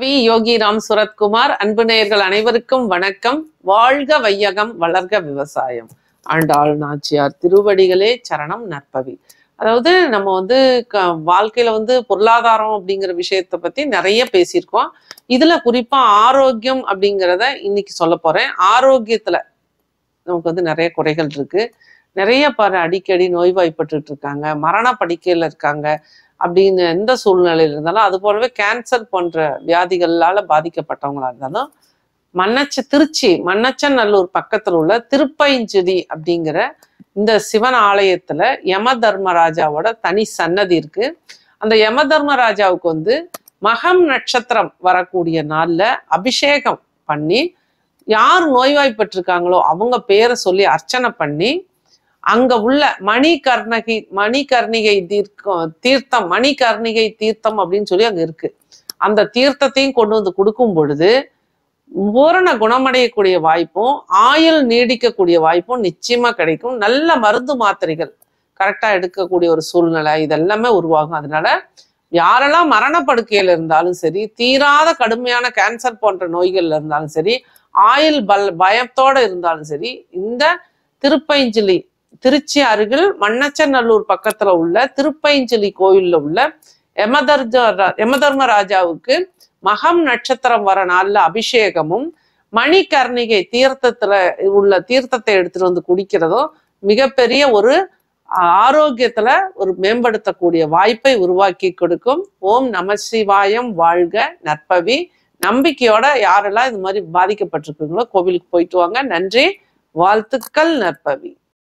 we யோகி ராம் சுரத்குமார் அன்பு நேயர்கள் அனைவருக்கும் வணக்கம் வாழ்க வையகம் வளர்க விவசாயம் ஆண்டாள் நாச்சியார் திருவடிகளே சரணம் நற்பவி அதாவது நம்ம வந்து வாழ்க்கையில வந்து பொருளாதாரம் அப்படிங்கிற விஷயத்த பத்தி நிறைய பேசியிருக்கோம் இதுல குறிப்பா ஆரோக்கியம் அப்படிங்கிறத இன்னைக்கு சொல்ல போறேன் ஆரோக்கியத்துல நமக்கு வந்து நிறைய குறைகள் இருக்கு நிறைய பாரு அடிக்கடி நோய்வாய்ப்பட்டு இருக்காங்க மரண படிக்கையில இருக்காங்க அப்படின்னு எந்த சூழ்நிலையில் இருந்தாலும் அது போலவே கேன்சர் போன்ற வியாதிகளால் பாதிக்கப்பட்டவங்களா இருந்தாலும் மன்னச்ச திருச்சி மன்னச்சநல்லூர் பக்கத்தில் உள்ள திருப்பைஞ்சுதி அப்படிங்கிற இந்த சிவன் ஆலயத்துல யம தர்மராஜாவோட தனி சன்னதி இருக்கு அந்த யம தர்மராஜாவுக்கு வந்து மகம் நட்சத்திரம் வரக்கூடிய நாள்ல அபிஷேகம் பண்ணி யார் நோய்வாய்ப்பட்டிருக்காங்களோ அவங்க பேரை சொல்லி அர்ச்சனை பண்ணி அங்க உள்ள மணிகர்ணகி மணிகர்ணிகை தீர்க்கம் தீர்த்தம் மணிகர்ணிகை தீர்த்தம் அப்படின்னு சொல்லி அங்க இருக்கு அந்த தீர்த்தத்தையும் கொண்டு வந்து கொடுக்கும் பொழுது பூரண குணமடையக்கூடிய வாய்ப்பும் ஆயுள் நீடிக்கக்கூடிய வாய்ப்பும் நிச்சயமா கிடைக்கும் நல்ல மருந்து மாத்திரைகள் கரெக்டா எடுக்கக்கூடிய ஒரு சூழ்நிலை இதெல்லாமே உருவாகும் அதனால யாரெல்லாம் மரணப்படுக்கையில இருந்தாலும் சரி தீராத கடுமையான கேன்சர் போன்ற நோய்கள்ல இருந்தாலும் சரி ஆயுள் பல் பயத்தோட இருந்தாலும் சரி இந்த திருப்பைஞ்சிலி திருச்சி அருகில் மன்னச்சநல்லூர் பக்கத்துல உள்ள திருப்பைஞ்சலி கோயில்ல உள்ள யமதர்ஜ யமதர்மராஜாவுக்கு மகம் நட்சத்திரம் வர நாள்ல அபிஷேகமும் மணிகர்ணிகை தீர்த்தத்துல உள்ள தீர்த்தத்தை எடுத்துட்டு வந்து குடிக்கிறதும் மிகப்பெரிய ஒரு ஆரோக்கியத்துல ஒரு மேம்படுத்தக்கூடிய வாய்ப்பை உருவாக்கி கொடுக்கும் ஓம் நம சிவாயம் வாழ்க நற்பவி நம்பிக்கையோட யாரெல்லாம் இது மாதிரி பாதிக்கப்பட்டிருக்குங்களோ கோவிலுக்கு போயிட்டு வாங்க நன்றி வாழ்த்துக்கள் நற்பவி